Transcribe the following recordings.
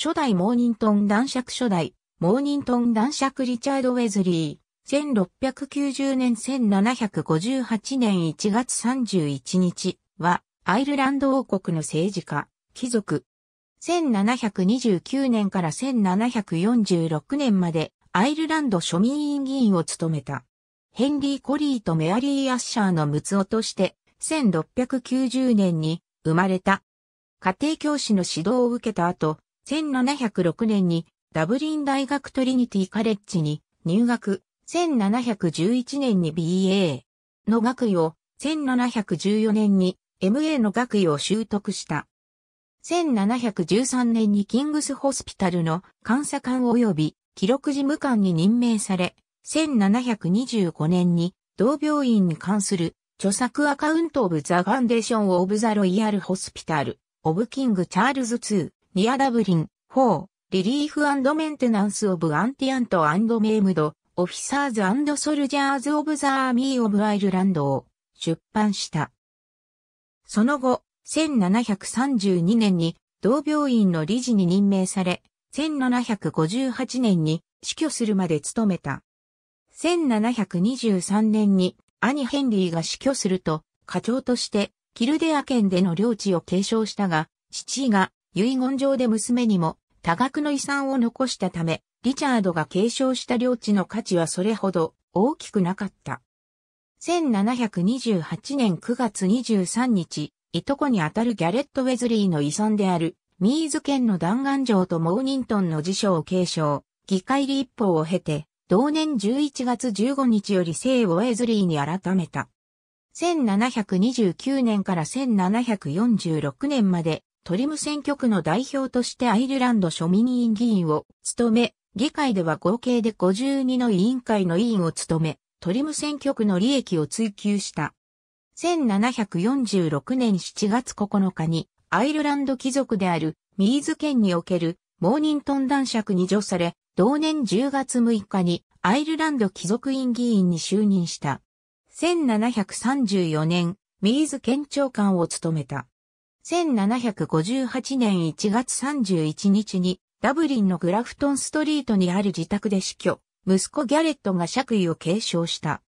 初代モーニントン男爵初代、モーニントン男爵リチャード・ウェズリー、1690年1758年1月31日は、アイルランド王国の政治家、貴族。1729年から1746年まで、アイルランド庶民委員議員を務めた。ヘンリー・コリーとメアリー・アッシャーの息子として、1690年に生まれた。家庭教師の指導を受けた後、1706年にダブリン大学トリニティカレッジに入学、1711年に BA の学位を、1714年に MA の学位を習得した。1713年にキングスホスピタルの監査官及び記録事務官に任命され、1725年に同病院に関する著作アカウントオブザファンデーションオブザロイヤルホスピタルオブキングチャールズ2ニアダブリン、4、リリーフメンテナンスオブアンティアントメイムド、オフィサーズソルジャーズオブザーミーオブアイルランドを出版した。その後、1732年に同病院の理事に任命され、1758年に死去するまで務めた。1723年に兄ヘンリーが死去すると、課長としてキルデア県での領地を継承したが、父が遺言状で娘にも多額の遺産を残したため、リチャードが継承した領地の価値はそれほど大きくなかった。1728年9月23日、いとこにあたるギャレット・ウェズリーの遺産である、ミーズ県の弾丸城とモーニントンの辞書を継承、議会立法を経て、同年11月15日より姓をウェズリーに改めた。1729年から1746年までトリム選挙区の代表としてアイルランド庶民委員議員を務め、議会では合計で52の委員会の委員を務め、トリム選挙区の利益を追求した。1746年7月9日に、アイルランド貴族であるミーズ県におけるモーニントン男爵に除され、同年10月6日にアイルランド貴族院議員に就任した。1734年、ミーズ県長官を務めた。1758年1月31日にダブリンのグラフトンストリートにある自宅で死去、息子ギャレットが爵位を継承した。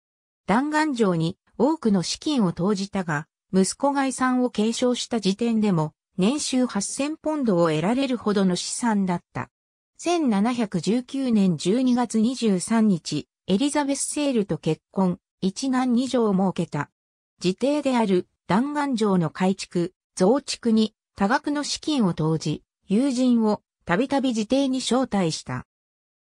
弾丸城に多くの資金を投じたが、息子が遺産を継承した時点でも、年収8000ポンドを得られるほどの資産だった。1719年12月23日、エリザベス・セールと結婚、一男二女を設けた。自邸である弾丸城の改築、増築に多額の資金を投じ、友人をたびたび自邸に招待した。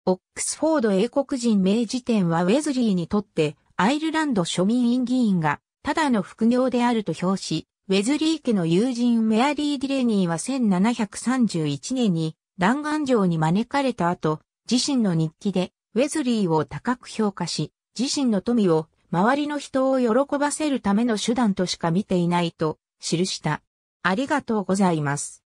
オックスフォード英国人名辞典はウェズリーにとってアイルランド庶民院議員がただの副業であると評し、ウェズリー家の友人メアリー・ディレニーは1731年に弾丸城に招かれた後、自身の日記でウェズリーを高く評価し、自身の富を周りの人を喜ばせるための手段としか見ていないと記した。ありがとうございます。